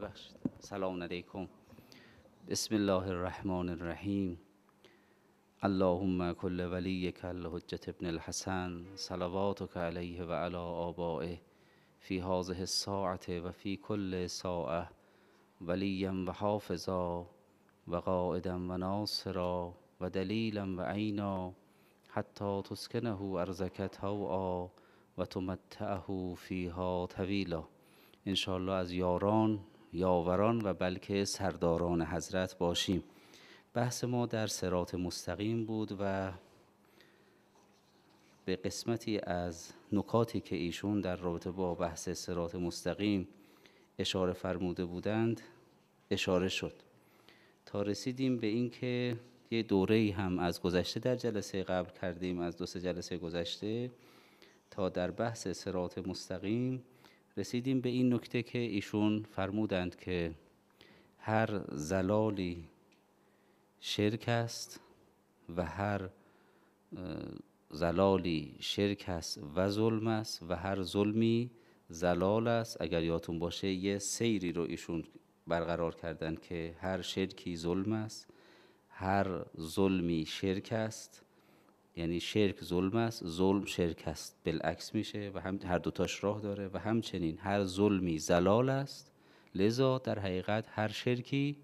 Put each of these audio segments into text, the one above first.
ببخشید سلام علیکم بسم الله الرحمن الرحیم اللهم كل وليك حجت ابن الحسن صلواتك عليه وعلى آبائه في هذه الساعة وفي كل ساعة وليا وحافظا وقائدا وناصرا ودليلا وعينا حتى تسكنه أرزك دلیلم و تمتعه فيها طویلا انشاءالله از یاران یاوران و بلکه سرداران حضرت باشیم بحث ما در سرات مستقیم بود و به قسمتی از نکاتی که ایشون در رابطه با بحث سرات مستقیم اشاره فرموده بودند اشاره شد تا رسیدیم به اینکه یه دوره هم از گذشته در جلسه قبل کردیم از دو سه جلسه گذشته تا در بحث سرات مستقیم رسیدیم به این نکته که ایشون فرمودند که هر زلالی شرک است و هر زلالی شرک است و ظلم است و هر ظلمی زلال است اگر یادتون باشه یه سیری رو ایشون برقرار کردن که هر شرکی ظلم است هر ظلمی شرک است یعنی شرک ظلم است ظلم شرک است بالعکس میشه و هر دوتاش راه داره و همچنین هر ظلمی زلال است لذا در حقیقت هر شرکی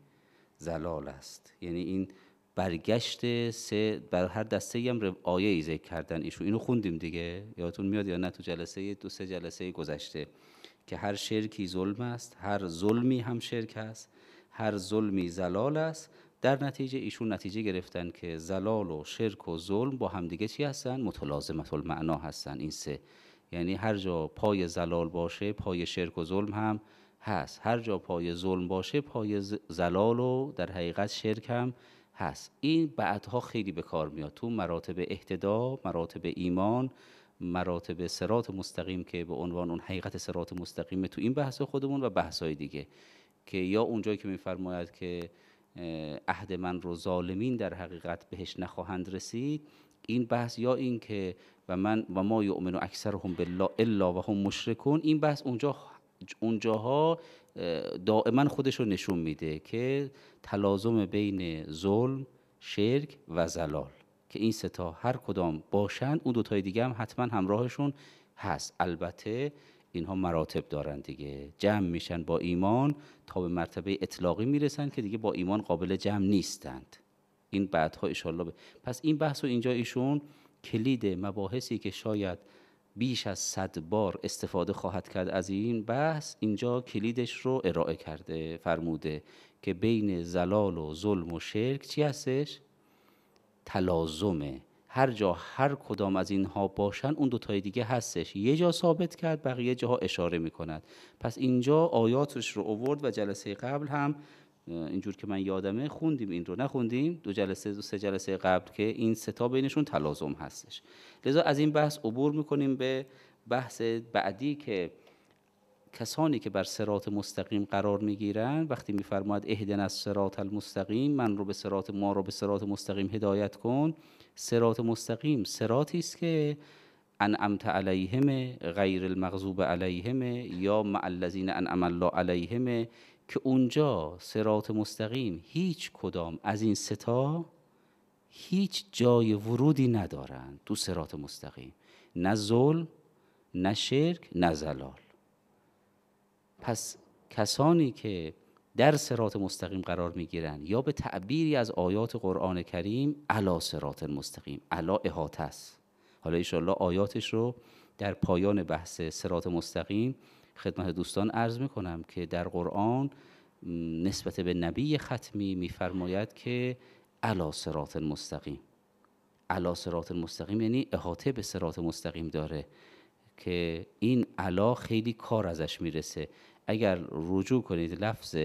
زلال است یعنی این برگشت سه بر هر دسته هم آیه ای ذکر کردن ایشون اینو خوندیم دیگه یادتون میاد یا نه تو جلسه دو سه جلسه گذشته که هر شرکی ظلم است هر ظلمی هم شرک است هر ظلمی زلال است در نتیجه ایشون نتیجه گرفتن که زلال و شرک و ظلم با همدیگه چی هستن متلازمت المعنا هستن این سه یعنی هر جا پای زلال باشه پای شرک و ظلم هم هست هر جا پای ظلم باشه پای زلال و در حقیقت شرک هم هست این بعدها خیلی به کار میاد تو مراتب اهتدا مراتب ایمان مراتب سرات مستقیم که به عنوان اون حقیقت سرات مستقیم تو این بحث خودمون و بحث دیگه که یا اونجایی که میفرماید که عهد من رو ظالمین در حقیقت بهش نخواهند رسید این بحث یا این که و من و ما یؤمن و اکثر هم بالله الا و هم مشرکون این بحث اونجا اونجاها دائما خودش رو نشون میده که تلازم بین ظلم شرک و زلال که این ستا هر کدام باشند اون دوتای دیگه هم حتما همراهشون هست البته اینها مراتب دارن دیگه جمع میشن با ایمان تا به مرتبه اطلاقی میرسن که دیگه با ایمان قابل جمع نیستند این بعدها اشالله ب... پس این بحث و اینجا ایشون کلید مباحثی که شاید بیش از صد بار استفاده خواهد کرد از این بحث اینجا کلیدش رو ارائه کرده فرموده که بین زلال و ظلم و شرک چی هستش؟ تلازمه هر جا هر کدام از اینها باشن اون دو تای دیگه هستش یه جا ثابت کرد بقیه جاها اشاره میکند پس اینجا آیاتش رو اوورد و جلسه قبل هم اینجور که من یادمه خوندیم این رو نخوندیم دو جلسه دو سه جلسه قبل که این ستا بینشون تلازم هستش لذا از این بحث عبور میکنیم به بحث بعدی که کسانی که بر سرات مستقیم قرار میگیرن وقتی میفرماد اهدن از سرات المستقیم من رو به سرات ما رو به سرات مستقیم هدایت کن سرات مستقیم سراتی است که انعمت علیهم غیر المغضوب علیهم یا مع الذین انعم الله علیهم که اونجا سرات مستقیم هیچ کدام از این ستا هیچ جای ورودی ندارند تو سرات مستقیم نه ظلم نه شرک نه زلال پس کسانی که در سرات مستقیم قرار می گیرن یا به تعبیری از آیات قرآن کریم علا سرات مستقیم علا احاطه است حالا ایشالله آیاتش رو در پایان بحث سرات مستقیم خدمت دوستان عرض می کنم که در قرآن نسبت به نبی ختمی میفرماید که علا سرات مستقیم علا سرات مستقیم یعنی احاطه به سرات مستقیم داره که این علا خیلی کار ازش میرسه اگر رجوع کنید لفظ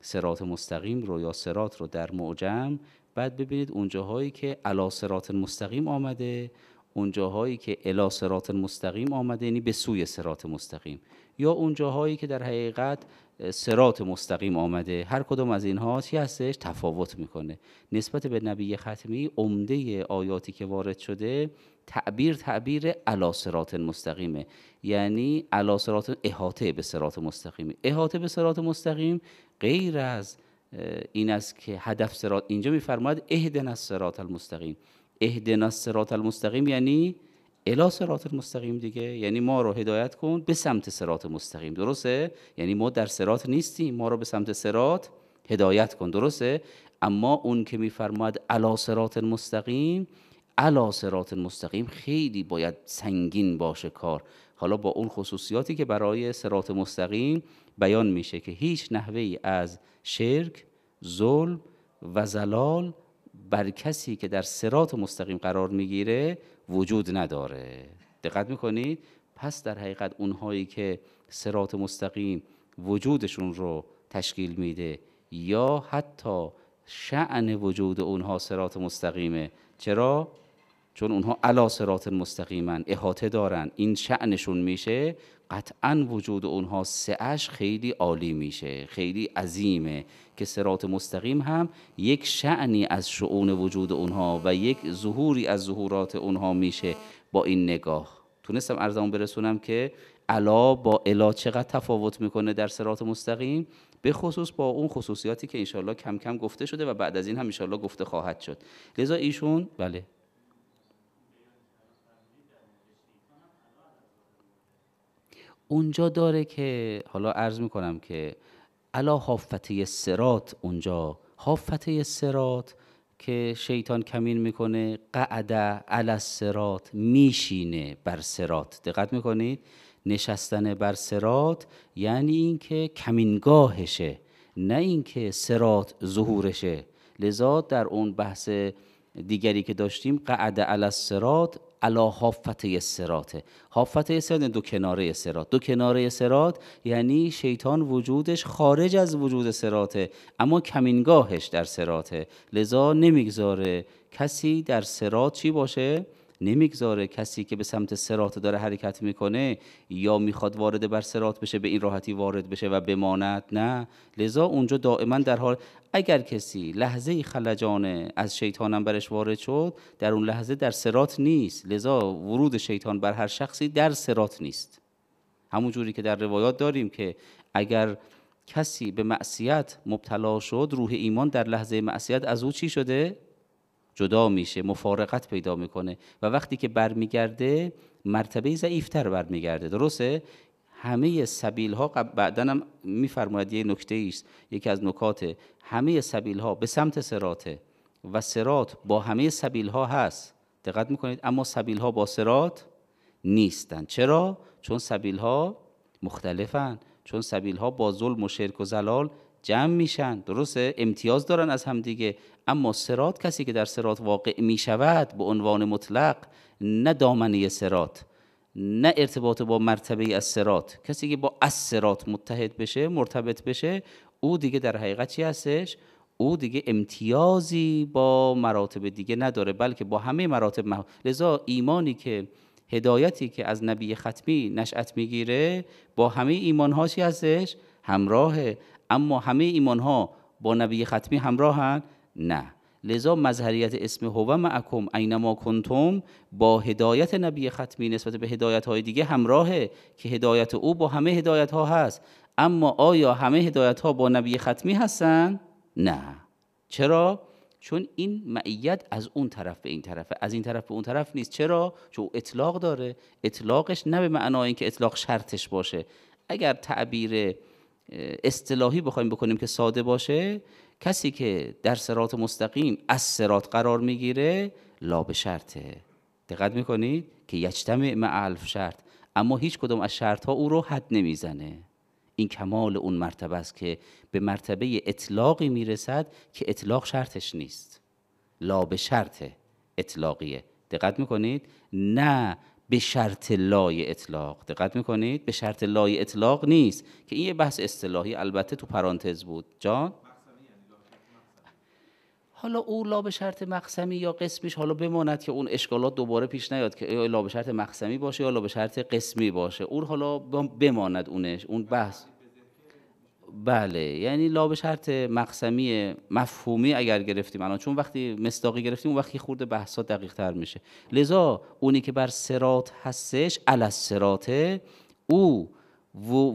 سرات مستقیم رو یا سرات رو در معجم بعد ببینید اونجاهایی که علا سرات مستقیم آمده اونجاهایی که الا سرات مستقیم آمده یعنی به سوی سرات مستقیم یا اونجاهایی که در حقیقت سرات مستقیم آمده هر کدوم از اینها چی هستش تفاوت میکنه نسبت به نبی ختمی عمده آیاتی که وارد شده تعبیر تعبیر علا سرات مستقیمه یعنی علا سرات احاطه به سرات مستقیم احاطه به سرات مستقیم غیر از این است که هدف سرات اینجا میفرماید اهدنا سرات المستقیم از سرات المستقیم یعنی الا سرات المستقیم دیگه یعنی ما رو هدایت کن به سمت سرات مستقیم درسته یعنی ما در سرات نیستیم ما رو به سمت سرات هدایت کن درسته اما اون که میفرماد علا مستقیم علا سرات مستقیم خیلی باید سنگین باشه کار حالا با اون خصوصیاتی که برای سرات مستقیم بیان میشه که هیچ نحوه ای از شرک، ظلم و زلال بر کسی که در سرات مستقیم قرار میگیره وجود نداره دقت میکنید پس در حقیقت اونهایی که سرات مستقیم وجودشون رو تشکیل میده یا حتی شعن وجود اونها سرات مستقیمه چرا؟ چون اونها علا سرات مستقیمن، احاطه دارن این شعنشون میشه قطعا وجود اونها سعش خیلی عالی میشه خیلی عظیمه که سرات مستقیم هم یک شعنی از شعون وجود اونها و یک ظهوری از ظهورات اونها میشه با این نگاه تونستم ارزمون برسونم که علا با الا چقدر تفاوت میکنه در سرات مستقیم به خصوص با اون خصوصیاتی که انشالله کم کم گفته شده و بعد از این هم انشالله گفته خواهد شد لذا ایشون بله اونجا داره که حالا عرض میکنم که علا حافته سرات اونجا حافته سرات که شیطان کمین میکنه قعده علی سرات میشینه بر سرات دقت میکنید نشستن بر سرات یعنی اینکه کمینگاهشه نه اینکه سرات ظهورشه لذا در اون بحث دیگری که داشتیم قعده علی سرات علا حافته سراته حافته سرات یعنی دو کناره سرات دو کناره سرات یعنی شیطان وجودش خارج از وجود سراته اما کمینگاهش در سراته لذا نمیگذاره کسی در سرات چی باشه؟ نمیگذاره کسی که به سمت سرات داره حرکت میکنه یا میخواد وارد بر سرات بشه به این راحتی وارد بشه و بماند نه لذا اونجا دائما در حال اگر کسی لحظه خلجانه از شیطانم برش وارد شد در اون لحظه در سرات نیست لذا ورود شیطان بر هر شخصی در سرات نیست همون جوری که در روایات داریم که اگر کسی به معصیت مبتلا شد روح ایمان در لحظه معصیت از او چی شده جدا میشه مفارقت پیدا میکنه و وقتی که برمیگرده مرتبه ضعیفتر برمیگرده درسته همه سبیل ها بعدا هم میفرماید یه نکته است یکی از نکات همه سبیل ها به سمت سراته و سرات با همه سبیل ها هست دقت میکنید اما سبیل ها با سرات نیستن چرا چون سبیل ها مختلفن چون سبیل ها با ظلم و شرک و زلال جمع میشن درسته امتیاز دارن از هم دیگه اما سرات کسی که در سرات واقع میشود به عنوان مطلق نه دامنه سرات نه ارتباط با مرتبه از سرات کسی که با از سرات متحد بشه مرتبط بشه او دیگه در حقیقت چی هستش او دیگه امتیازی با مراتب دیگه نداره بلکه با همه مراتب مح... لذا ایمانی که هدایتی که از نبی ختمی نشأت میگیره با همه ایمانها چی هستش همراهه اما همه ایمانها با نبی ختمی همراهند نه لذا مظهریت اسم هو معکم اینما کنتم با هدایت نبی ختمی نسبت به هدایت های دیگه همراهه که هدایت او با همه هدایت ها هست اما آیا همه هدایت ها با نبی ختمی هستن؟ نه چرا؟ چون این معیت از اون طرف به این طرفه از این طرف به اون طرف نیست چرا؟ چون اطلاق داره اطلاقش نه به معنای اینکه اطلاق شرطش باشه اگر تعبیر اصطلاحی بخوایم بکنیم که ساده باشه کسی که در سرات مستقیم از سرات قرار میگیره لا به شرطه دقت میکنید که یجتمع مع الف شرط اما هیچ کدوم از شرط ها او رو حد نمیزنه این کمال اون مرتبه است که به مرتبه اطلاقی میرسد که اطلاق شرطش نیست لا به شرط اطلاقیه دقت میکنید نه به شرط لای اطلاق دقت میکنید به شرط لای اطلاق نیست که این یه بحث اصطلاحی البته تو پرانتز بود جان حالا او لا به شرط مقسمی یا قسمیش حالا بماند که اون اشکالات دوباره پیش نیاد که لا به شرط مقسمی باشه یا لا به شرط قسمی باشه اون حالا بماند اونش اون بحث بله یعنی لا به شرط مقسمی مفهومی اگر گرفتیم الان چون وقتی مصداقی گرفتیم اون وقتی خورده بحثات دقیق تر میشه لذا اونی که بر سرات هستش علی سراته او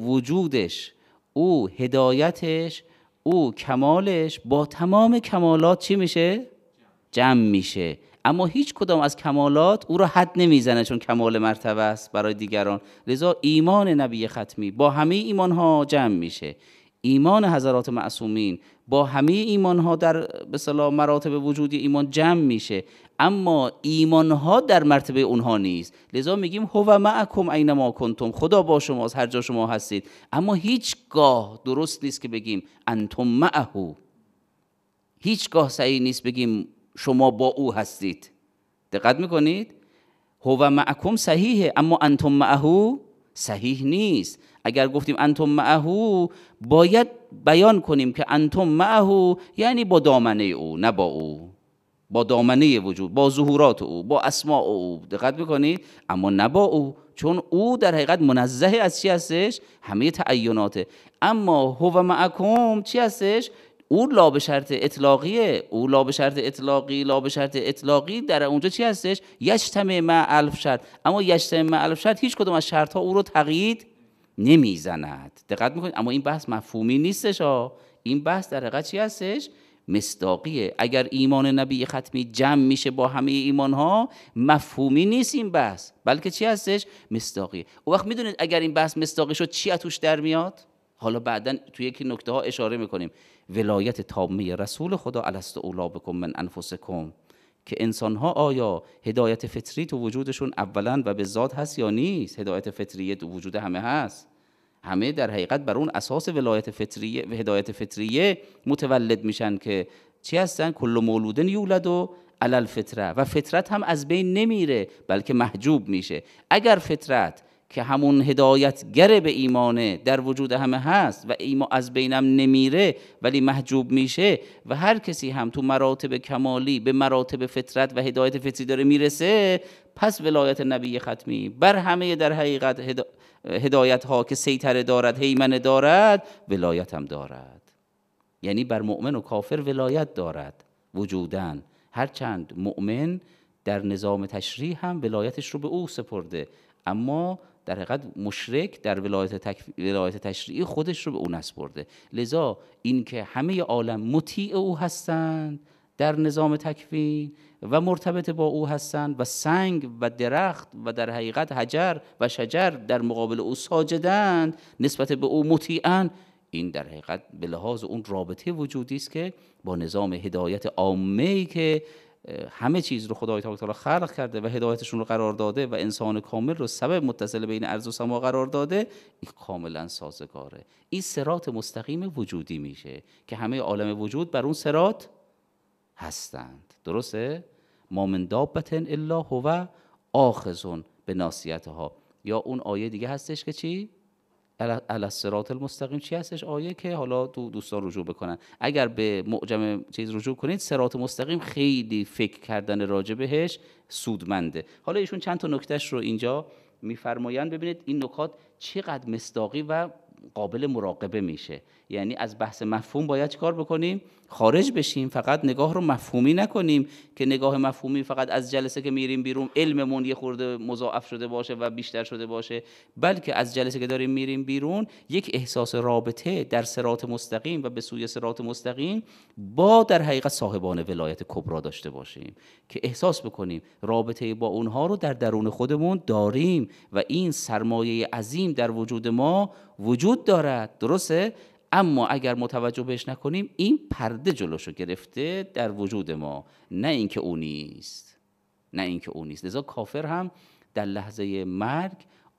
وجودش او هدایتش او کمالش با تمام کمالات چی میشه؟ جمع میشه اما هیچ کدام از کمالات او را حد نمیزنه چون کمال مرتبه است برای دیگران لذا ایمان نبی ختمی با همه ایمان ها جمع میشه ایمان حضرات معصومین با همه ایمان ها در به مراتب وجودی ایمان جمع میشه اما ایمان ها در مرتبه اونها نیست لذا میگیم هو معکم ما کنتم خدا با شما از هر جا شما هستید اما هیچگاه درست نیست که بگیم انتم معه هیچگاه صحیح نیست بگیم شما با او هستید دقت میکنید هو معکم صحیحه اما انتم معه صحیح نیست اگر گفتیم انتم معهو باید بیان کنیم که انتم معهو یعنی با دامنه او نه با او با دامنه وجود با ظهورات او با اسماع او دقت میکنید اما نه با او چون او در حقیقت منزه از چی هستش همه تعیناته اما هو معکم چی هستش او لا به شرط اطلاقیه او لا به شرط اطلاقی لا به شرط اطلاقی در اونجا چی هستش یشتم مع الف شرط اما یشتم مع الف شرط هیچ کدوم از شرط ها او رو تقیید نمیزند دقت میکنید اما این بحث مفهومی نیستش ها این بحث در حقیقت چی هستش مصداقیه اگر ایمان نبی ختمی جمع میشه با همه ایمان ها مفهومی نیست این بحث بلکه چی هستش مصداقیه او وقت میدونید اگر این بحث مصداقی شد چی توش در میاد حالا بعدا توی یکی نکته ها اشاره میکنیم ولایت تامه رسول خدا الست اولا بکن من انفسکم که انسان ها آیا هدایت فطری تو وجودشون اولا و به ذات هست یا نیست هدایت فطری تو وجود همه هست همه در حقیقت بر اون اساس ولایت فطریه و هدایت فطریه متولد میشن که چی هستن کل مولودن یولد و علل فطره و فطرت هم از بین نمیره بلکه محجوب میشه اگر فطرت که همون هدایتگر به ایمانه در وجود همه هست و ایما از بینم نمیره ولی محجوب میشه و هر کسی هم تو مراتب کمالی به مراتب فطرت و هدایت فطری داره میرسه پس ولایت نبی ختمی بر همه در حقیقت هدا... هدایت ها که سیتره دارد هیمنه دارد ولایت هم دارد یعنی بر مؤمن و کافر ولایت دارد وجودن هرچند مؤمن در نظام تشریح هم ولایتش رو به او سپرده اما در حقیقت مشرک در ولایت, تکف... ولایت تشریعی خودش رو به او برده. لذا اینکه همه عالم مطیع او هستند در نظام تکوین و مرتبط با او هستند و سنگ و درخت و در حقیقت حجر و شجر در مقابل او ساجدند نسبت به او مطیعند این در حقیقت به لحاظ اون رابطه وجودی است که با نظام هدایت عامه که همه چیز رو خدای تبارک تعالی خلق کرده و هدایتشون رو قرار داده و انسان کامل رو سبب متصل بین ارض و سما قرار داده این کاملا سازگاره این سرات مستقیم وجودی میشه که همه عالم وجود بر اون سرات هستند درسته ما من دابتن الا هو آخذون به ناسیتها یا اون آیه دیگه هستش که چی علی الصراط المستقیم چی هستش آیه که حالا دو دوستان رجوع بکنن اگر به معجم چیز رجوع کنید سرات مستقیم خیلی فکر کردن راجع بهش سودمنده حالا ایشون چند تا نکتهش رو اینجا میفرمایند ببینید این نکات چقدر مصداقی و قابل مراقبه میشه یعنی از بحث مفهوم باید کار بکنیم خارج بشیم فقط نگاه رو مفهومی نکنیم که نگاه مفهومی فقط از جلسه که میریم بیرون علممون یه خورده مضاعف شده باشه و بیشتر شده باشه بلکه از جلسه که داریم میریم بیرون یک احساس رابطه در سرات مستقیم و به سوی سرات مستقیم با در حقیقت صاحبان ولایت کبرا داشته باشیم که احساس بکنیم رابطه با اونها رو در درون خودمون داریم و این سرمایه عظیم در وجود ما وجود وجود دارد درسته اما اگر متوجه بهش نکنیم این پرده جلوشو گرفته در وجود ما نه اینکه او نیست نه اینکه او نیست لذا کافر هم در لحظه مرگ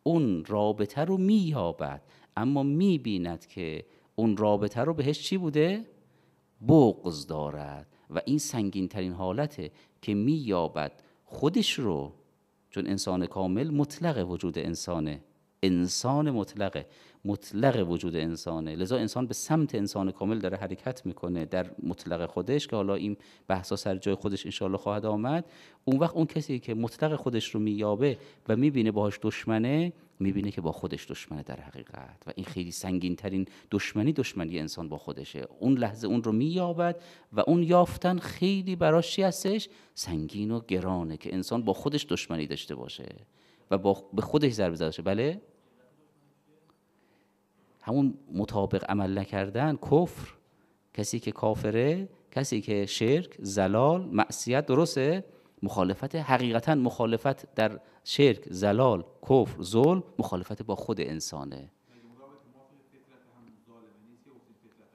اون رابطه رو مییابد اما میبیند که اون رابطه رو بهش چی بوده بغض دارد و این سنگین ترین حالته که مییابد خودش رو چون انسان کامل مطلق وجود انسانه انسان مطلقه مطلق وجود انسانه لذا انسان به سمت انسان کامل داره حرکت میکنه در مطلق خودش که حالا این بحثا سر جای خودش انشالله خواهد آمد اون وقت اون کسی که مطلق خودش رو مییابه و میبینه باهاش دشمنه میبینه که با خودش دشمنه در حقیقت و این خیلی سنگین ترین دشمنی دشمنی انسان با خودشه اون لحظه اون رو مییابد و اون یافتن خیلی براش چی هستش سنگین و گرانه که انسان با خودش دشمنی داشته باشه و با به خودش ضربه زده بله همون مطابق عمل نکردن کفر کسی که کافره کسی که شرک زلال معصیت درسته مخالفت حقیقتا مخالفت در شرک زلال کفر ظلم مخالفت با خود انسانه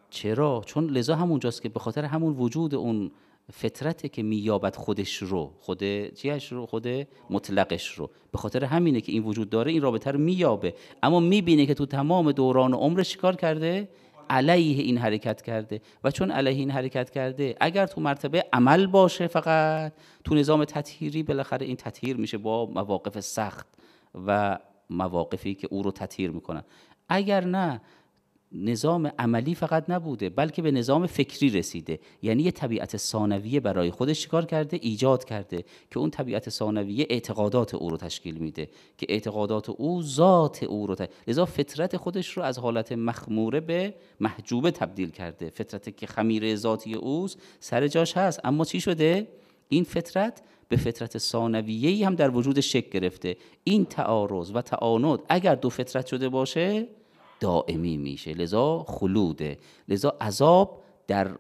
چرا چون لذا همونجاست که به خاطر همون وجود اون فطرته که مییابد خودش رو خود چیش رو خود مطلقش رو به خاطر همینه که این وجود داره این رابطه رو مییابه اما میبینه که تو تمام دوران عمرش کار کرده علیه این حرکت کرده و چون علیه این حرکت کرده اگر تو مرتبه عمل باشه فقط تو نظام تطهیری بالاخره این تطهیر میشه با مواقف سخت و مواقفی که او رو تطهیر میکنن اگر نه نظام عملی فقط نبوده بلکه به نظام فکری رسیده یعنی یه طبیعت ثانویه برای خودش شکار کرده ایجاد کرده که اون طبیعت ثانویه اعتقادات او رو تشکیل میده که اعتقادات او ذات او رو تشکیل. لذا فطرت خودش رو از حالت مخموره به محجوبه تبدیل کرده فطرت که خمیره ذاتی اوست سر جاش هست اما چی شده این فطرت به فطرت ای هم در وجود شک گرفته این تعارض و تعاند اگر دو فطرت شده باشه دائمی میشه لذا خلوده لذا عذاب در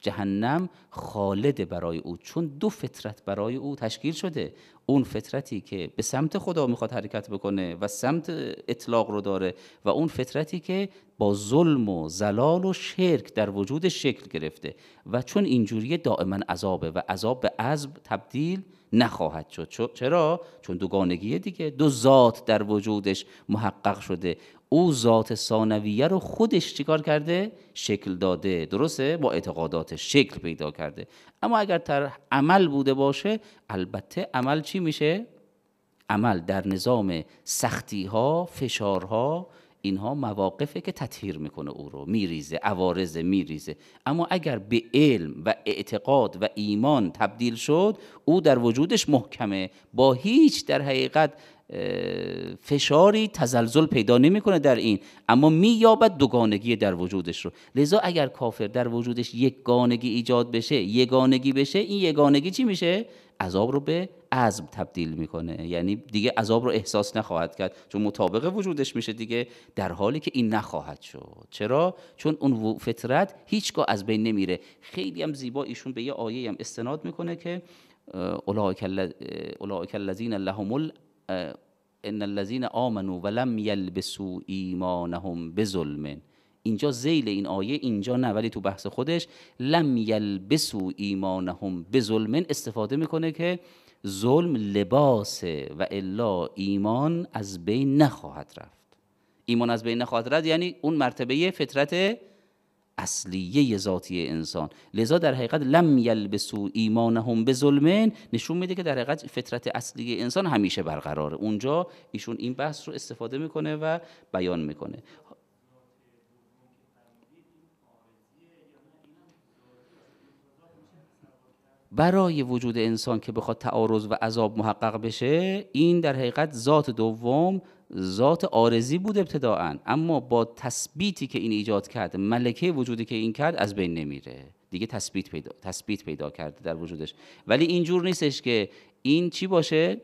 جهنم خالده برای او چون دو فطرت برای او تشکیل شده اون فطرتی که به سمت خدا میخواد حرکت بکنه و سمت اطلاق رو داره و اون فطرتی که با ظلم و زلال و شرک در وجود شکل گرفته و چون اینجوری دائما عذابه و عذاب به عذب تبدیل نخواهد شد چرا چون دوگانگی دیگه دو ذات در وجودش محقق شده او ذات ثانویه رو خودش چیکار کرده شکل داده درسته با اعتقادات شکل پیدا کرده اما اگر تر عمل بوده باشه البته عمل چی میشه عمل در نظام سختی ها فشارها اینها مواقفه که تطهیر میکنه او رو میریزه عوارض میریزه اما اگر به علم و اعتقاد و ایمان تبدیل شد او در وجودش محکمه با هیچ در حقیقت فشاری تزلزل پیدا نمیکنه در این اما مییابد دوگانگی در وجودش رو لذا اگر کافر در وجودش یکگانگی ایجاد بشه یگانگی بشه این یگانگی چی میشه عذاب رو به عزم تبدیل میکنه یعنی دیگه عذاب رو احساس نخواهد کرد چون مطابق وجودش میشه دیگه در حالی که این نخواهد شد چرا چون اون فطرت هیچگاه از بین نمیره خیلی هم زیبا ایشون به یه آیه هم استناد میکنه که اولئک الذین لهم ان الذین آمنوا ولم یلبسوا ایمانهم بظلم اینجا زیل این آیه اینجا نه ولی تو بحث خودش لم یلبسوا ایمانهم بظلم استفاده میکنه که ظلم لباسه و الا ایمان از بین نخواهد رفت ایمان از بین نخواهد رفت یعنی اون مرتبه فطرت اصلیه ذاتی انسان لذا در حقیقت لم یلبسو ایمانهم به ظلمن نشون میده که در حقیقت فطرت اصلی انسان همیشه برقراره اونجا ایشون این بحث رو استفاده میکنه و بیان میکنه برای وجود انسان که بخواد تعارض و عذاب محقق بشه این در حقیقت ذات دوم ذات آرزی بود ابتداعا اما با تثبیتی که این ایجاد کرد ملکه وجودی که این کرد از بین نمیره دیگه تثبیت پیدا, تثبیت پیدا کرده در وجودش ولی اینجور نیستش که این چی باشه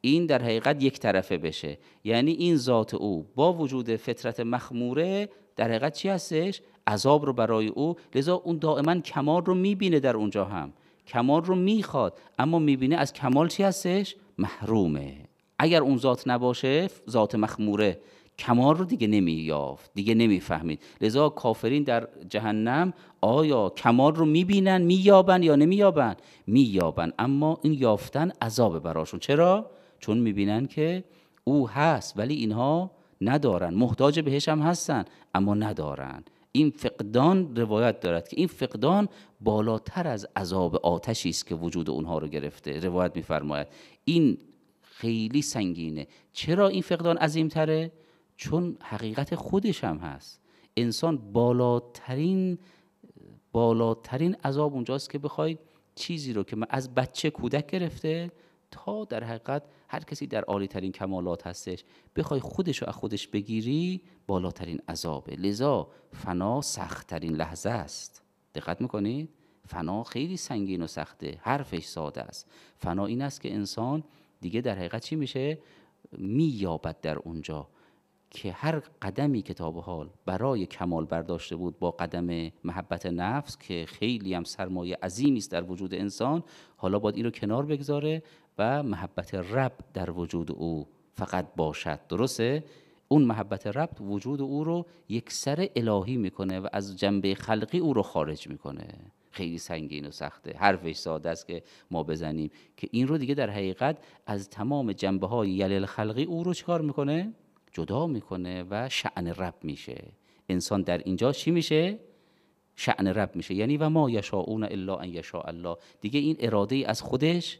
این در حقیقت یک طرفه بشه یعنی این ذات او با وجود فطرت مخموره در حقیقت چی هستش عذاب رو برای او لذا اون دائما کمال رو میبینه در اونجا هم کمال رو میخواد اما میبینه از کمال چی هستش محرومه اگر اون ذات نباشه ذات مخموره کمال رو دیگه نمییافت دیگه نمیفهمید لذا کافرین در جهنم آیا کمال رو میبینن مییابن یا نمییابن مییابن اما این یافتن عذاب براشون چرا چون بینن که او هست ولی اینها ندارن محتاج بهش هم هستن اما ندارن این فقدان روایت دارد که این فقدان بالاتر از عذاب آتشی است که وجود اونها رو گرفته روایت میفرماید این خیلی سنگینه چرا این فقدان عظیمتره؟ چون حقیقت خودش هم هست انسان بالاترین بالاترین عذاب اونجاست که بخوای چیزی رو که از بچه کودک گرفته تا در حقیقت هر کسی در عالی ترین کمالات هستش بخوای خودش رو از خودش بگیری بالاترین عذابه لذا فنا سختترین لحظه است دقت میکنید فنا خیلی سنگین و سخته حرفش ساده است فنا این است که انسان دیگه در حقیقت چی میشه مییابد در اونجا که هر قدمی که تا به حال برای کمال برداشته بود با قدم محبت نفس که خیلی هم سرمایه عظیمی است در وجود انسان حالا باید این رو کنار بگذاره و محبت رب در وجود او فقط باشد درسته اون محبت رب وجود او رو یک سر الهی میکنه و از جنبه خلقی او رو خارج میکنه خیلی سنگین و سخته حرفش ساده است که ما بزنیم که این رو دیگه در حقیقت از تمام جنبه های یلل خلقی او رو چکار میکنه؟ جدا میکنه و شعن رب میشه انسان در اینجا چی میشه؟ شعن رب میشه یعنی و ما یشاؤون الا ان یشاء الله دیگه این اراده ای از خودش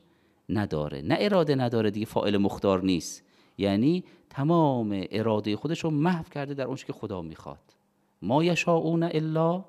نداره نه اراده نداره دیگه فائل مختار نیست یعنی تمام اراده خودش رو محو کرده در اونش که خدا میخواد ما یشاؤون الا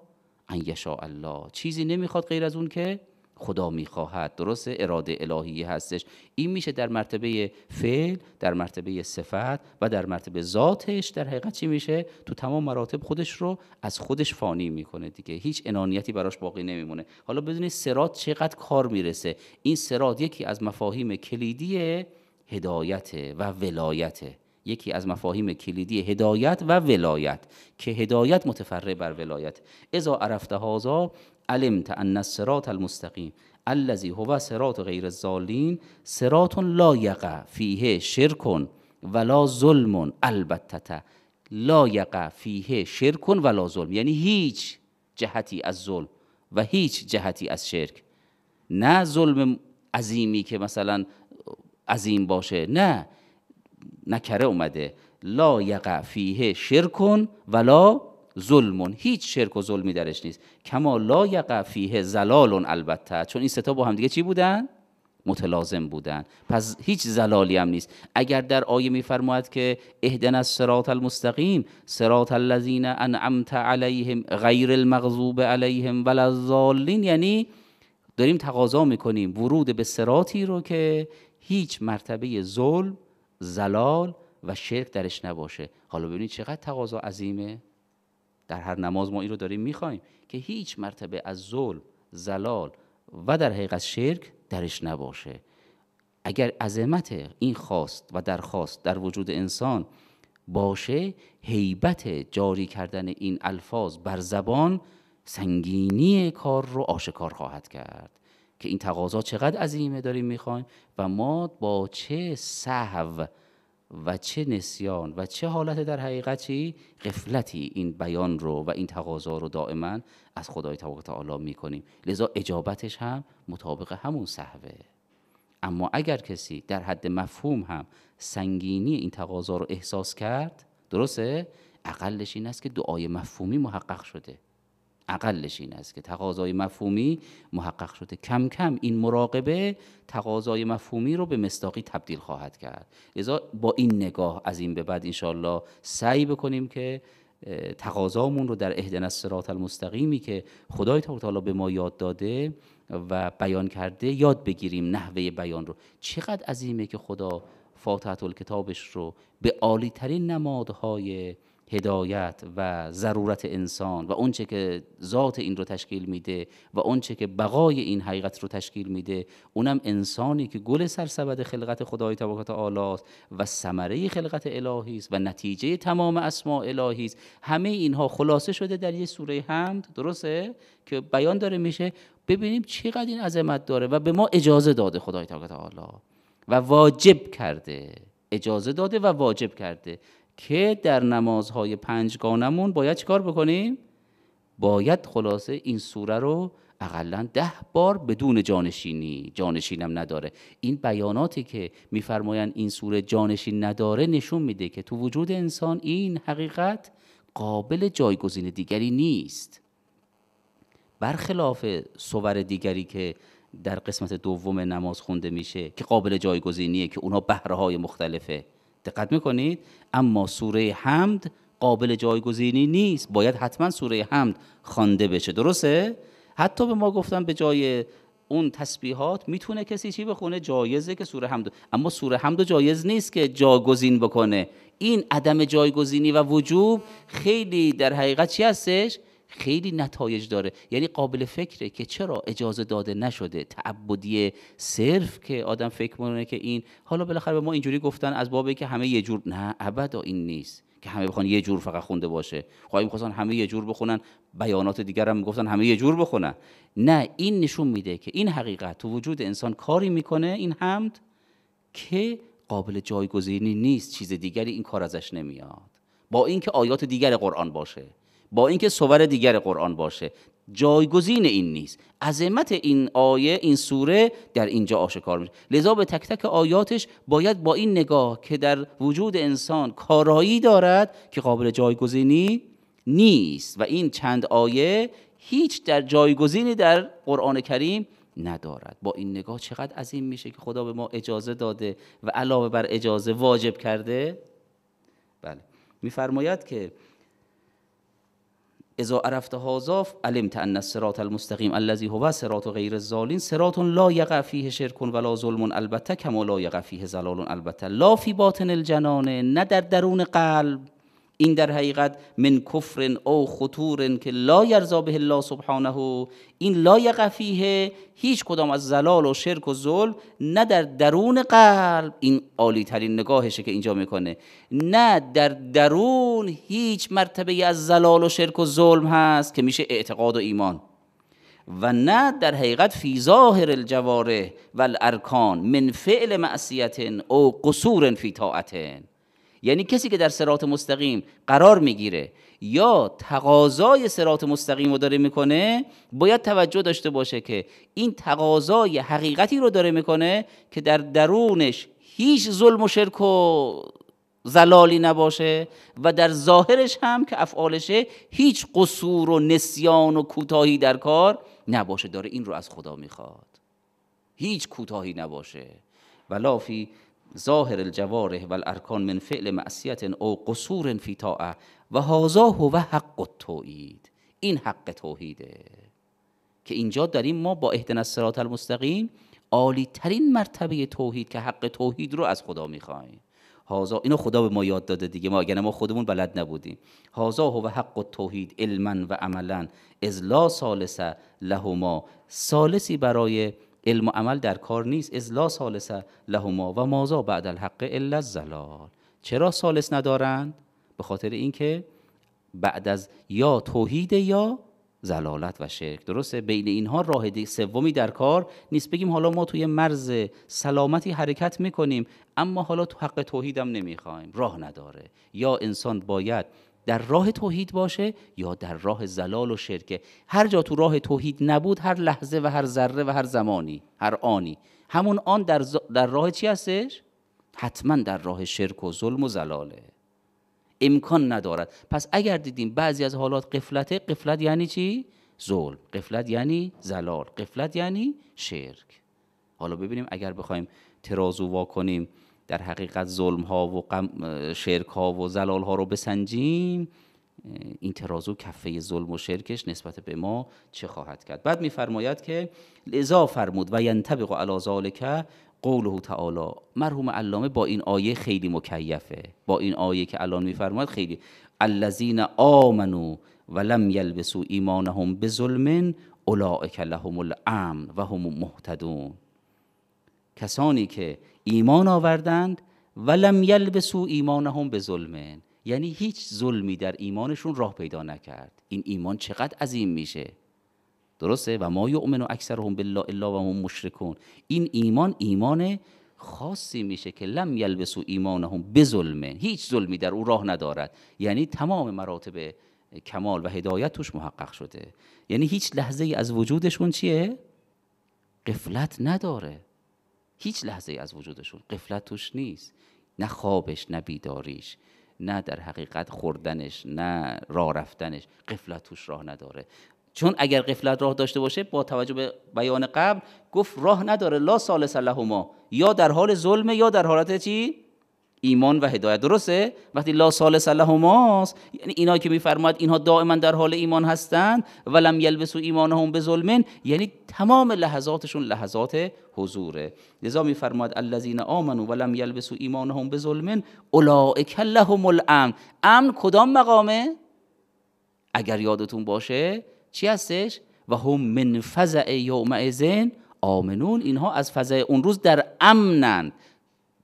ان یشاء الله چیزی نمیخواد غیر از اون که خدا میخواهد درست اراده الهی هستش این میشه در مرتبه فعل در مرتبه صفت و در مرتبه ذاتش در حقیقت چی میشه تو تمام مراتب خودش رو از خودش فانی میکنه دیگه هیچ انانیتی براش باقی نمیمونه حالا بدونید سرات چقدر کار میرسه این سراد یکی از مفاهیم کلیدی هدایت و ولایته یکی از مفاهیم کلیدی هدایت و ولایت که هدایت متفرع بر ولایت اذا عرفت هازا علم ان سرات المستقیم الذی هو سرات غیر زالین سرات لا یقع فیه شرکن ولا ظلم البته لا یقع فیه شرکن ولا ظلم یعنی هیچ جهتی از ظلم و هیچ جهتی از شرک نه ظلم عظیمی که مثلا عظیم باشه نه نکره اومده لا یقع فیه شرکن ولا ظلمون هیچ شرک و ظلمی درش نیست کما لا یقع فیه زلالون البته چون این ستا با هم دیگه چی بودن؟ متلازم بودن پس هیچ زلالی هم نیست اگر در آیه میفرماید که اهدن از سرات المستقیم سرات الذین انعمت علیهم غیر المغضوب علیهم ولا الظالین یعنی داریم تقاضا میکنیم ورود به سراتی رو که هیچ مرتبه ظلم زلال و شرک درش نباشه حالا ببینید چقدر تقاضا عظیمه در هر نماز ما این رو داریم میخوایم که هیچ مرتبه از ظلم زلال و در حقیقت شرک درش نباشه اگر عظمت این خواست و درخواست در وجود انسان باشه هیبت جاری کردن این الفاظ بر زبان سنگینی کار رو آشکار خواهد کرد که این تقاضا چقدر عظیمه داریم میخوایم و ما با چه صحو و چه نسیان و چه حالت در حقیقت چی غفلتی این بیان رو و این تقاضا رو دائما از خدای تبارک تعالی میکنیم لذا اجابتش هم مطابق همون صحوه اما اگر کسی در حد مفهوم هم سنگینی این تقاضا رو احساس کرد درسته اقلش این است که دعای مفهومی محقق شده اقلش این است که تقاضای مفهومی محقق شده کم کم این مراقبه تقاضای مفهومی رو به مستاقی تبدیل خواهد کرد لذا با این نگاه از این به بعد انشالله سعی بکنیم که تقاضامون رو در اهدن از سرات المستقیمی که خدای تعالی به ما یاد داده و بیان کرده یاد بگیریم نحوه بیان رو چقدر عظیمه که خدا فاتحه کتابش رو به عالی ترین نمادهای هدایت و ضرورت انسان و اونچه که ذات این رو تشکیل میده و اونچه که بقای این حقیقت رو تشکیل میده اونم انسانی که گل سرسبد خلقت خدای تبارک و و ثمره خلقت الهی است و نتیجه تمام اسماء الهی است همه اینها خلاصه شده در یه سوره حمد درسته که بیان داره میشه ببینیم چقدر این عظمت داره و به ما اجازه داده خدای تبارک و و واجب کرده اجازه داده و واجب کرده که در نمازهای پنجگانمون باید چیکار بکنیم باید خلاصه این سوره رو اقلا ده بار بدون جانشینی جانشینم نداره این بیاناتی که میفرمایند این سوره جانشین نداره نشون میده که تو وجود انسان این حقیقت قابل جایگزین دیگری نیست برخلاف صور دیگری که در قسمت دوم نماز خونده میشه که قابل جایگزینیه که اونا بهره مختلفه دقت میکنید اما سوره حمد قابل جایگزینی نیست باید حتما سوره حمد خوانده بشه درسته حتی به ما گفتن به جای اون تسبیحات میتونه کسی چی بخونه جایزه که سوره حمد اما سوره حمد جایز نیست که جایگزین بکنه این عدم جایگزینی و وجوب خیلی در حقیقت چی هستش خیلی نتایج داره یعنی قابل فکره که چرا اجازه داده نشده تعبدی صرف که آدم فکر میکنه که این حالا بالاخره به ما اینجوری گفتن از بابه که همه یه جور نه ابدا این نیست که همه بخوان یه جور فقط خونده باشه خواهی میخواستن همه یه جور بخونن بیانات دیگر هم میگفتن همه یه جور بخونن نه این نشون میده که این حقیقت تو وجود انسان کاری میکنه این حمد که قابل جایگزینی نیست چیز دیگری این کار ازش نمیاد با اینکه آیات دیگر قرآن باشه با اینکه صور دیگر قرآن باشه جایگزین این نیست عظمت این آیه این سوره در اینجا آشکار میشه لذا به تک تک آیاتش باید با این نگاه که در وجود انسان کارایی دارد که قابل جایگزینی نیست و این چند آیه هیچ در جایگزینی در قرآن کریم ندارد با این نگاه چقدر عظیم میشه که خدا به ما اجازه داده و علاوه بر اجازه واجب کرده بله میفرماید که اذا عرفت هذا علمت ان الصراط المستقیم الذی هو صراط غیر زالین صراط لا یقع فیه شرک ولا ظلم البته کما لا یقع فیه زلال البته لا فی باطن الجنانه نه در درون قلب این در حقیقت من کفر او خطور که لا یرزا به الله سبحانه این لا قفیه هیچ کدام از زلال و شرک و ظلم نه در درون قلب این عالی ترین نگاهشه که اینجا میکنه نه در درون هیچ مرتبه از زلال و شرک و ظلم هست که میشه اعتقاد و ایمان و نه در حقیقت فی ظاهر الجواره و الارکان من فعل معصیت او قصور فی طاعتن یعنی کسی که در سرات مستقیم قرار میگیره یا تقاضای سرات مستقیم رو داره میکنه باید توجه داشته باشه که این تقاضای حقیقتی رو داره میکنه که در درونش هیچ ظلم و شرک و زلالی نباشه و در ظاهرش هم که افعالشه هیچ قصور و نسیان و کوتاهی در کار نباشه داره این رو از خدا میخواد هیچ کوتاهی نباشه ولافی ظاهر الجوارح و من فعل معصیت او قصور فی طاعه و هاذا هو حق التوحید این حق توحیده که اینجا داریم ما با اهدن الصراط المستقیم عالی ترین مرتبه توحید که حق توحید رو از خدا میخوایم هازا اینو خدا به ما یاد داده دیگه ما اگر ما خودمون بلد نبودیم هاذا هو حق التوحید توحید علما و عملا از لا سالسه لهما سالسی برای علم و عمل در کار نیست از لا سالس لهما و مازا بعد الحق الا زلال چرا سالس ندارند به خاطر اینکه بعد از یا توحید یا زلالت و شرک درسته بین اینها راه سومی در کار نیست بگیم حالا ما توی مرز سلامتی حرکت میکنیم اما حالا تو حق توحیدم نمیخوایم راه نداره یا انسان باید در راه توحید باشه یا در راه زلال و شرکه هر جا تو راه توحید نبود هر لحظه و هر ذره و هر زمانی هر آنی همون آن در, در راه چی هستش؟ حتما در راه شرک و ظلم و زلاله امکان ندارد پس اگر دیدیم بعضی از حالات قفلته قفلت یعنی چی؟ ظلم قفلت یعنی زلال قفلت یعنی شرک حالا ببینیم اگر بخوایم ترازو وا کنیم در حقیقت ظلم ها و شرک ها و زلال ها رو بسنجیم این ترازو کفه ظلم و شرکش نسبت به ما چه خواهد کرد بعد میفرماید که لذا فرمود و ینطبق علی ذالک قوله تعالی مرحوم علامه با این آیه خیلی مکیفه با این آیه که الان میفرماید خیلی الذین آمنو لم یلبسوا ایمانهم بظلم اولئک لهم الامن و هم مهتدون کسانی که ایمان آوردند و لم یلبسو ایمانهم به ظلمن یعنی هیچ ظلمی در ایمانشون راه پیدا نکرد این ایمان چقدر عظیم میشه درسته و ما یؤمن اکثرهم بالله الا و هم مشرکون این ایمان ایمان خاصی میشه که لم یلبسو ایمانهم به ظلمن هیچ ظلمی در او راه ندارد یعنی تمام مراتب کمال و هدایت توش محقق شده یعنی هیچ لحظه ای از وجودشون چیه قفلت نداره هیچ لحظه از وجودشون قفلت توش نیست نه خوابش نه بیداریش نه در حقیقت خوردنش نه راه رفتنش قفلت توش راه نداره چون اگر قفلت راه داشته باشه با توجه به بیان قبل گفت راه نداره لا سال لهما یا در حال ظلمه یا در حالت چی ایمان و هدایت درسته وقتی لا سالس ماست یعنی اینا که میفرماید اینها دائما در حال ایمان هستند ولم یلبسوا ایمانهم به ظلمن یعنی تمام لحظاتشون لحظات حضوره لذا میفرماید الذین آمنوا ولم یلبسوا ایمانهم به ظلمن اولئک لهم الامن امن کدام مقامه اگر یادتون باشه چی هستش و هم من فزع یومئذ آمنون اینها از فضای اون روز در امنند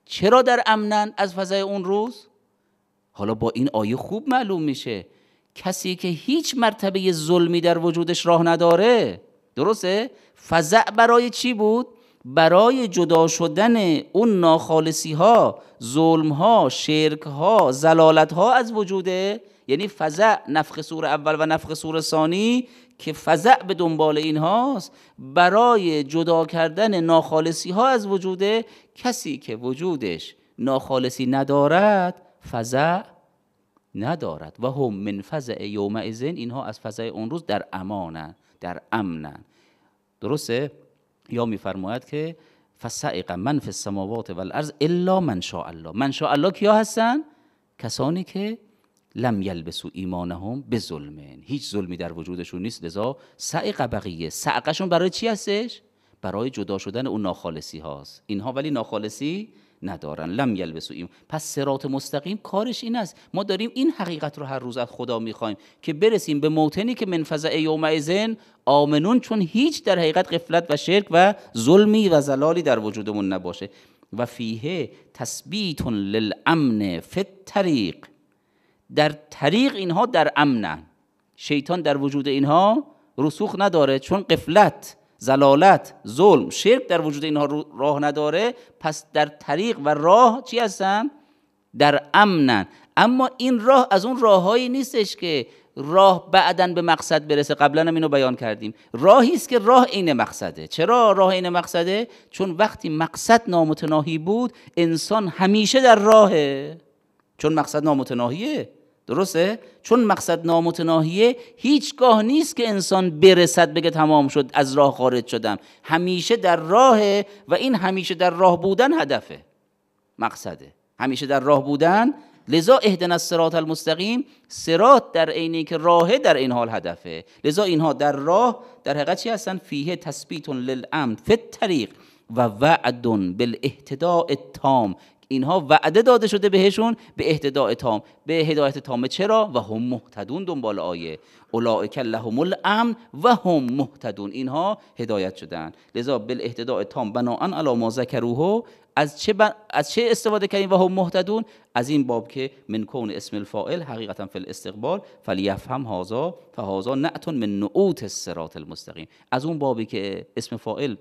چرا در امنن از فضای اون روز حالا با این آیه خوب معلوم میشه کسی که هیچ مرتبه ظلمی در وجودش راه نداره درسته فضع برای چی بود برای جدا شدن اون ناخالصی ها ظلم ها شرک ها زلالت ها از وجوده یعنی فضع نفخ سور اول و نفخ سور ثانی که فضع به دنبال این هاست برای جدا کردن ناخالصی ها از وجوده کسی که وجودش ناخالصی ندارد فضع ندارد و هم من فضع یوم ازن اینها از فضع اون روز در امانن در امنن درسته؟ یا میفرماید که فسعق من فی السماوات والارض الا من شاء الله من شاء الله کیا هستن؟ کسانی که لم ایمان هم به ظلمن هیچ ظلمی در وجودشون نیست لذا سعی بقیه سعقشون برای چی هستش برای جدا شدن اون ناخالصی هاست اینها ولی ناخالصی ندارن لم یلبسو ایمان پس سرات مستقیم کارش این است ما داریم این حقیقت رو هر روز از خدا میخوایم که برسیم به موتنی که من یوم و آمنون چون هیچ در حقیقت قفلت و شرک و ظلمی و زلالی در وجودمون نباشه و فیه تثبیت للامن فی الطریق در طریق اینها در امنن شیطان در وجود اینها رسوخ نداره چون قفلت زلالت ظلم شرک در وجود اینها راه نداره پس در طریق و راه چی هستن در امنن اما این راه از اون راههایی نیستش که راه بعدا به مقصد برسه قبلا هم اینو بیان کردیم راهی است که راه عین مقصده چرا راه عین مقصده چون وقتی مقصد نامتناهی بود انسان همیشه در راهه چون مقصد نامتناهیه درسته چون مقصد نامتناهیه هیچگاه نیست که انسان برسد بگه تمام شد از راه خارج شدم همیشه در راهه و این همیشه در راه بودن هدفه مقصده همیشه در راه بودن لذا اهدن از سرات المستقیم سرات در عینی که راهه در این حال هدفه لذا اینها در راه در حقیقت چی هستن فیه تسبیتون للعمد فی الطریق و وعد بالاهتداء التام اینها وعده داده شده بهشون به اهتداء تام به هدایت تام چرا و هم مهتدون دنبال آیه اولئک لهم الامن و هم مهتدون اینها هدایت شدن لذا بل اهتداء تام بناء علی ما ذکروه از چه, از چه استفاده کردیم و هم مهتدون از این باب که من کون اسم الفاعل حقیقتا فی الاستقبال فلیفهم هازا فهازا نعت من نعوت الصراط المستقیم از اون بابی که اسم فائل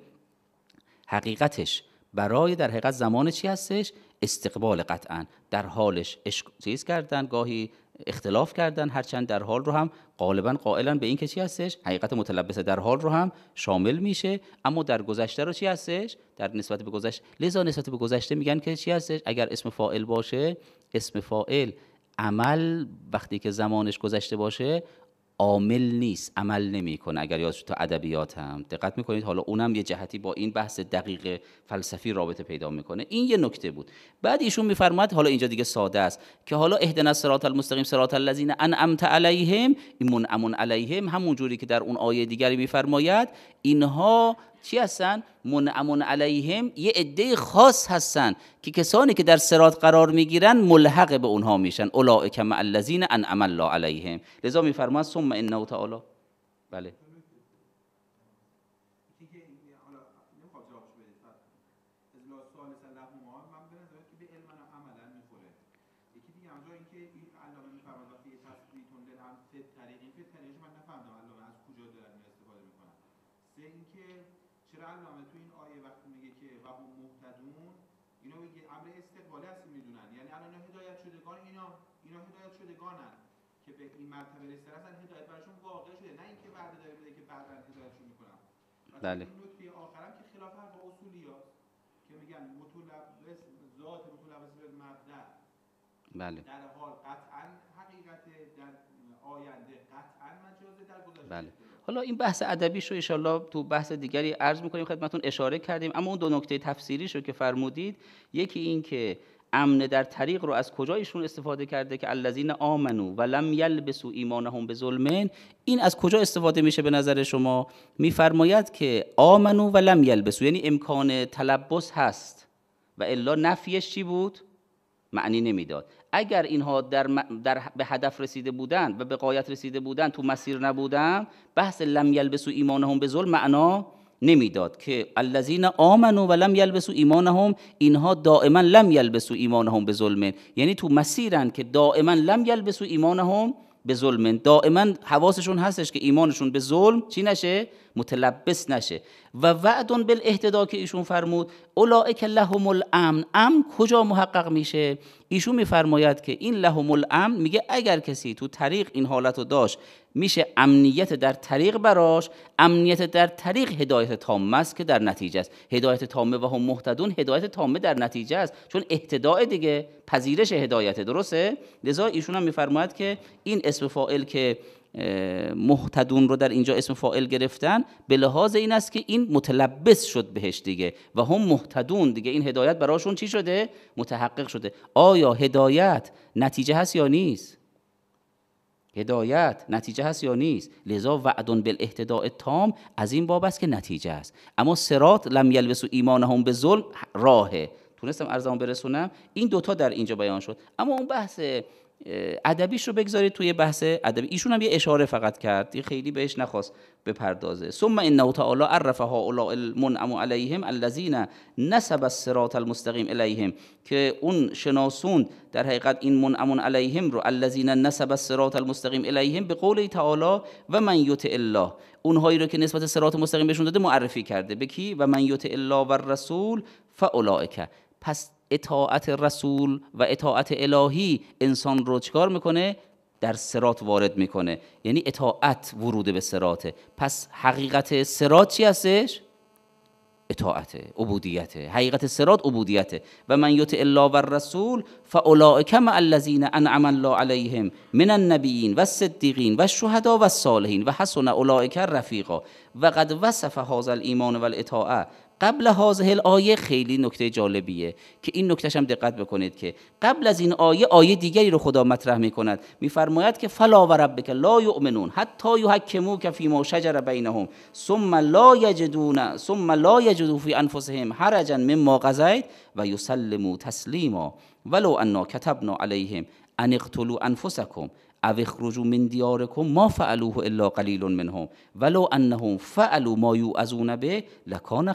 حقیقتش برای در حقیقت زمان چی هستش استقبال قطعا در حالش چیز کردن گاهی اختلاف کردن هرچند در حال رو هم غالبا قائلا به این که چی هستش حقیقت متلبسه در حال رو هم شامل میشه اما در گذشته رو چی هستش در نسبت به گذشته لذا نسبت به گذشته میگن که چی هستش اگر اسم فائل باشه اسم فائل عمل وقتی که زمانش گذشته باشه عامل نیست عمل نمیکنه اگر یاد تو ادبیات هم دقت میکنید حالا اونم یه جهتی با این بحث دقیق فلسفی رابطه پیدا میکنه این یه نکته بود بعد ایشون میفرماد حالا اینجا دیگه ساده است که حالا اهدنا الصراط المستقیم صراط الذین انعمت علیهم این منعم علیهم همون جوری که در اون آیه دیگری میفرماید اینها چی هستن منعمون علیهم یه عده خاص هستن که کسانی که در سرات قرار میگیرن ملحق به اونها میشن اولئک مع الذین انعم الله علیهم لذا میفرماد ثم انه تعالی بله بله نکته آخرم که خلاف با اصولی هست. که میگن متلبس ذات متلبس به مبدع بله در حال قطعا حقیقت در آینده قطعا مجازه در گذشته بله حالا این بحث ادبی شو انشالله تو بحث دیگری عرض میکنیم خدمتتون اشاره کردیم اما اون دو نکته تفسیری شو که فرمودید یکی این که امن در طریق رو از کجایشون استفاده کرده که الذین آمنو و لم یلبسو ایمانهم به این از کجا استفاده میشه به نظر شما میفرماید که آمنو و لم یلبسو یعنی امکان تلبس هست و الا نفیش چی بود معنی نمیداد اگر اینها در, در, به هدف رسیده بودند و به قایت رسیده بودند تو مسیر نبودن بحث لم یلبسو ایمانهم به ظلم معنا نمیداد که الذین آمنو و لم یلبسو ایمانهم اینها دائما لم یلبسو ایمانهم به ظلم یعنی تو مسیرن که دائما لم یلبسو ایمانهم به ظلم دائما حواسشون هستش که ایمانشون به ظلم چی نشه متلبس نشه و وعدون بل که ایشون فرمود اولائک لهم الامن امن کجا محقق میشه ایشون میفرماید که این لهم الامن میگه اگر کسی تو طریق این حالت رو داشت میشه امنیت در طریق براش امنیت در طریق هدایت تامه است که در نتیجه است هدایت تامه و هم محتدون هدایت تامه در نتیجه است چون اهتداء دیگه پذیرش هدایت درسته لذا ایشون هم میفرماید که این اسم فاعل که محتدون رو در اینجا اسم فائل گرفتن به لحاظ این است که این متلبس شد بهش دیگه و هم محتدون دیگه این هدایت براشون چی شده متحقق شده آیا هدایت نتیجه هست یا نیست هدایت نتیجه هست یا نیست لذا وعدون بالاهتداء تام از این باب است که نتیجه است اما سرات لم ایمان هم به ظلم راهه تونستم ارزمان برسونم این دوتا در اینجا بیان شد اما اون بحث ادبیش رو بگذارید توی بحث ادبی ایشون هم یه اشاره فقط کرد خیلی بهش نخواست بپردازه ثم ان تعالی عرف هؤلاء المنعم علیهم الذين نسب الصراط المستقیم الیهم که اون شناسون در حقیقت این منعم علیهم رو الذین نسب الصراط المستقیم الیهم به قول تعالی و من یوت الله اونهایی رو که نسبت صراط مستقیم بهشون داده معرفی کرده به کی و من یوت الله و رسول فاولئک پس اطاعت رسول و اطاعت الهی انسان رو چکار میکنه در سرات وارد میکنه یعنی اطاعت ورود به سراته پس حقیقت سرات چی هستش؟ اطاعته عبودیته حقیقت سرات عبودیته و من یوت الله و الرسول فاولئک مع الذین انعم الله علیهم من النبیین و صدیقین و شهدا و صالحین و حسن اولئک رفیقا و قد وصف هذا و والاطاعه قبل هذه آیه خیلی نکته جالبیه که این نکتهش هم دقت بکنید که قبل از این آیه آیه دیگری رو خدا مطرح میکند میفرماید که فلا و ربک لا یؤمنون حتی فی ما شجر بینهم ثم لا یجدون ثم لا یجدو فی انفسهم حرجا مما قضیت و یسلمو تسلیما ولو انا کتبنا علیهم ان اقتلوا انفسکم او اخرجو من دیارکم ما فعلوه الا قلیل منهم ولو انهم فعلوا ما یوعظون به لکان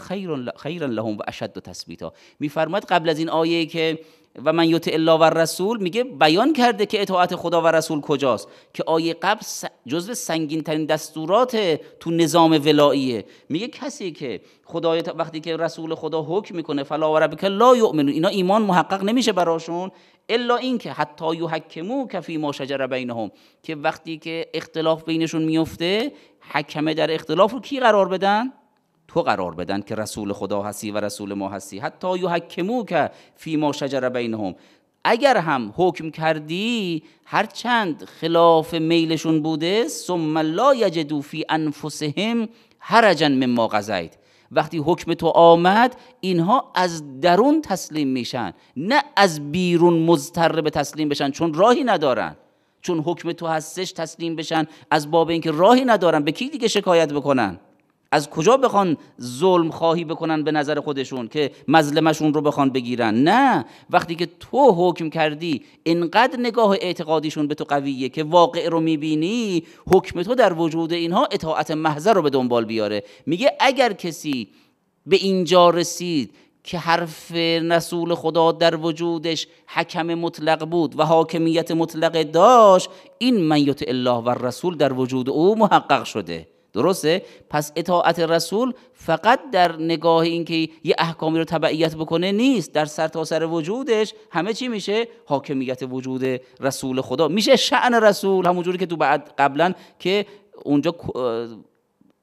خیرا لهم و اشد تثبیتا میفرماد قبل از این آیه که و من یوت الا و رسول میگه بیان کرده که اطاعت خدا و رسول کجاست که آیه قبل جزو سنگین ترین دستورات تو نظام ولاییه میگه کسی که خدای وقتی که رسول خدا حکم میکنه فلا و ربک لا یؤمنون اینا ایمان محقق نمیشه براشون الا اینکه حتی یحکمو کفی ما شجر بینهم که وقتی که اختلاف بینشون میفته حکمه در اختلاف رو کی قرار بدن تو قرار بدن که رسول خدا هستی و رسول ما هستی حتی یحکمو که فی ما شجر بینهم اگر هم حکم کردی هر چند خلاف میلشون بوده ثم لا یجدو فی انفسهم من مما قضیت وقتی حکم تو آمد اینها از درون تسلیم میشن نه از بیرون مضطر به تسلیم بشن چون راهی ندارن چون حکم تو هستش تسلیم بشن از باب اینکه راهی ندارن به کی دیگه شکایت بکنن از کجا بخوان ظلم خواهی بکنن به نظر خودشون که مظلمشون رو بخوان بگیرن نه وقتی که تو حکم کردی انقدر نگاه اعتقادیشون به تو قویه که واقع رو میبینی حکم تو در وجود اینها اطاعت محضر رو به دنبال بیاره میگه اگر کسی به اینجا رسید که حرف رسول خدا در وجودش حکم مطلق بود و حاکمیت مطلق داشت این منیت الله و رسول در وجود او محقق شده درسته پس اطاعت رسول فقط در نگاه اینکه یه احکامی رو تبعیت بکنه نیست در سرتاسر سر وجودش همه چی میشه حاکمیت وجود رسول خدا میشه شعن رسول همونجوری که تو بعد قبلا که اونجا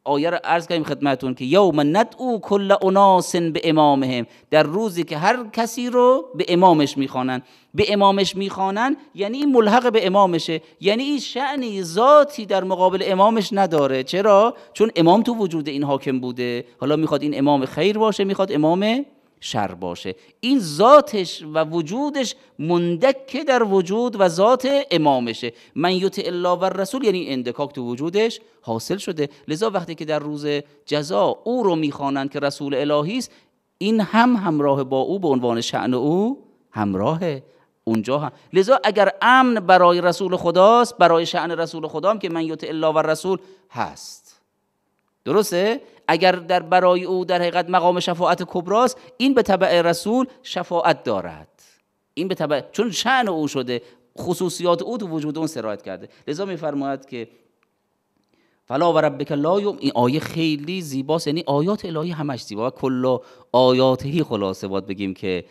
آیه رو عرض کردیم خدمتون که یوم ندعو کل اناس به امامهم در روزی که هر کسی رو به امامش میخوانند به امامش میخوانند یعنی این ملحق به امامشه یعنی این شعنی ذاتی در مقابل امامش نداره چرا چون امام تو وجود این حاکم بوده حالا میخواد این امام خیر باشه میخواد امام شر باشه این ذاتش و وجودش مندکه در وجود و ذات امامشه من یوت الا و رسول یعنی اندکاک تو وجودش حاصل شده لذا وقتی که در روز جزا او رو میخوانند که رسول الهی است این هم همراه با او به عنوان شعن او همراهه اونجا هم لذا اگر امن برای رسول خداست برای شعن رسول خدا هم که من یوت الا و رسول هست درسته اگر در برای او در حقیقت مقام شفاعت کبراست این به تبع رسول شفاعت دارد این به تبع چون شعن او شده خصوصیات او تو وجود اون سرایت کرده لذا میفرماید که فلا و ربک لا این آیه خیلی زیباست یعنی آیات الهی همش زیبا و کلا آیاتهی خلاصه باید بگیم که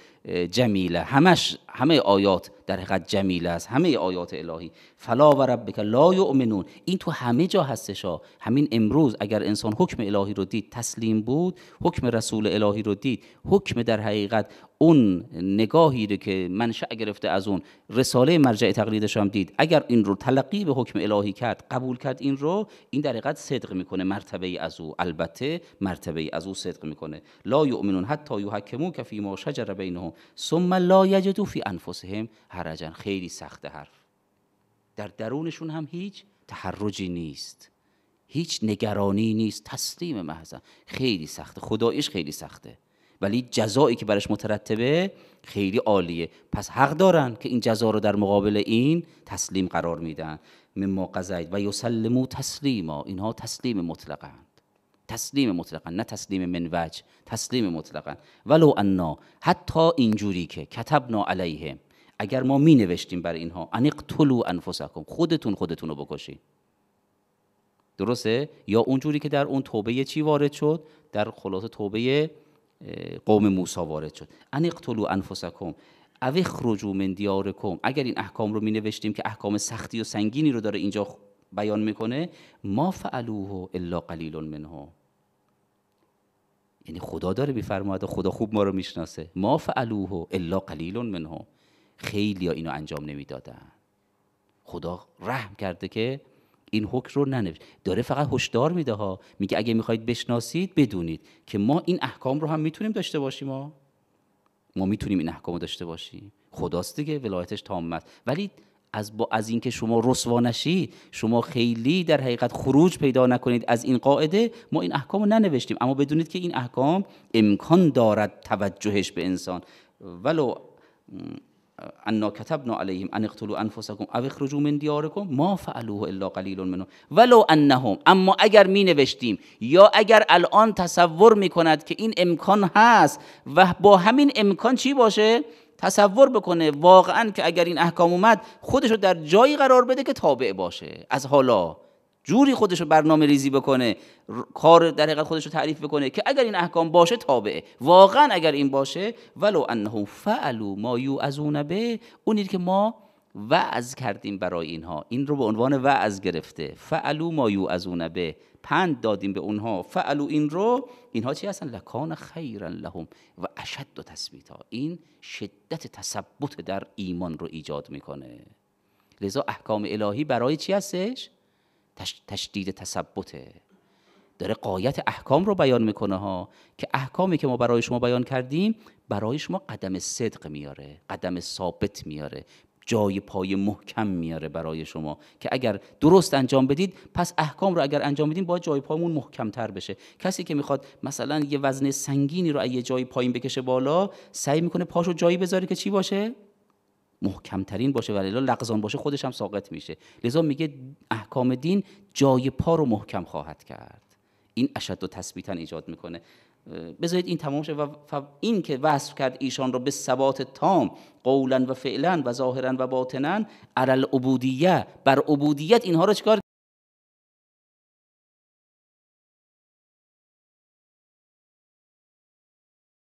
جمیله همش همه آیات در حقیقت جمیله است همه آیات الهی فلا و ربک لا یؤمنون این تو همه جا هستش همین امروز اگر انسان حکم الهی رو دید تسلیم بود حکم رسول الهی رو دید حکم در حقیقت اون نگاهی رو که منشأ گرفته از اون رساله مرجع تقلیدش هم دید اگر این رو تلقی به حکم الهی کرد قبول کرد این رو این در حقیقت صدق میکنه مرتبه از او البته مرتبه از او صدق میکنه لا یؤمنون حتی یحکمون که فی ما شجر بینهم ثم لا یجدو فی انفسهم حرجن خیلی سخت حرف در درونشون هم هیچ تحرجی نیست هیچ نگرانی نیست تسلیم محض خیلی سخته خدایش خیلی سخته ولی جزایی که برش مترتبه خیلی عالیه پس حق دارن که این جزا رو در مقابل این تسلیم قرار میدن مما قضید و یسلمو تسلیما اینها تسلیم مطلقن تسلیم مطلقا نه تسلیم منوج تسلیم مطلقا ولو انا حتی اینجوری که کتبنا علیه اگر ما می نوشتیم برای اینها اقتلوا انفسکم خودتون خودتون رو بکشید درسته یا اونجوری که در اون توبه چی وارد شد در خلاص توبه قوم موسی وارد شد ان اقتلوا انفسکم او اخرجوا من دیارکم اگر این احکام رو می نوشتیم که احکام سختی و سنگینی رو داره اینجا بیان میکنه ما فعلوه الا قلیل منهم یعنی خدا داره میفرماید خدا خوب ما رو میشناسه ما فعلوه الا قلیل منه خیلی ها اینو انجام نمیدادن خدا رحم کرده که این حکم رو ننوشت داره فقط هشدار میده ها میگه اگه میخواید بشناسید بدونید که ما این احکام رو هم میتونیم داشته باشیم ها ما میتونیم این احکام رو داشته باشیم خداست دیگه ولایتش تام است ولی از با از اینکه شما رسوا نشید شما خیلی در حقیقت خروج پیدا نکنید از این قاعده ما این احکام رو ننوشتیم اما بدونید که این احکام امکان دارد توجهش به انسان ولو انا کتبنا علیهم ان اقتلوا انفسکم او اخرجوا من دیارکم ما فعلوه الا قلیل منو ولو انهم اما اگر می نوشتیم یا اگر الان تصور می که این امکان هست و با همین امکان چی باشه تصور بکنه واقعا که اگر این احکام اومد خودش رو در جایی قرار بده که تابع باشه از حالا جوری خودش رو برنامه ریزی بکنه کار در حقیقت خودش رو تعریف بکنه که اگر این احکام باشه تابعه واقعا اگر این باشه ولو انه فعلوا ما یوعظون به اونی که ما وعظ کردیم برای اینها این رو به عنوان وعظ گرفته فعلو ما یوعظون به پند دادیم به اونها فعلو این رو اینها چی هستن لکان خیرا لهم و اشد و این شدت تثبت در ایمان رو ایجاد میکنه لذا احکام الهی برای چی هستش تشدید تثبته داره قایت احکام رو بیان میکنه ها که احکامی که ما برای شما بیان کردیم برای شما قدم صدق میاره قدم ثابت میاره جای پای محکم میاره برای شما که اگر درست انجام بدید پس احکام رو اگر انجام بدید باید جای پایمون محکم تر بشه کسی که میخواد مثلا یه وزن سنگینی رو یه جای پایین بکشه بالا سعی میکنه پاشو جایی بذاره که چی باشه ترین باشه و لغزان باشه خودش هم ساقط میشه لذا میگه احکام دین جای پا رو محکم خواهد کرد این اشد و تثبیتا ایجاد میکنه بذارید این تمام شد و این که وصف کرد ایشان را به ثبات تام قولا و فعلا و ظاهرا و باطنا علی العبودیه بر عبودیت اینها را چکار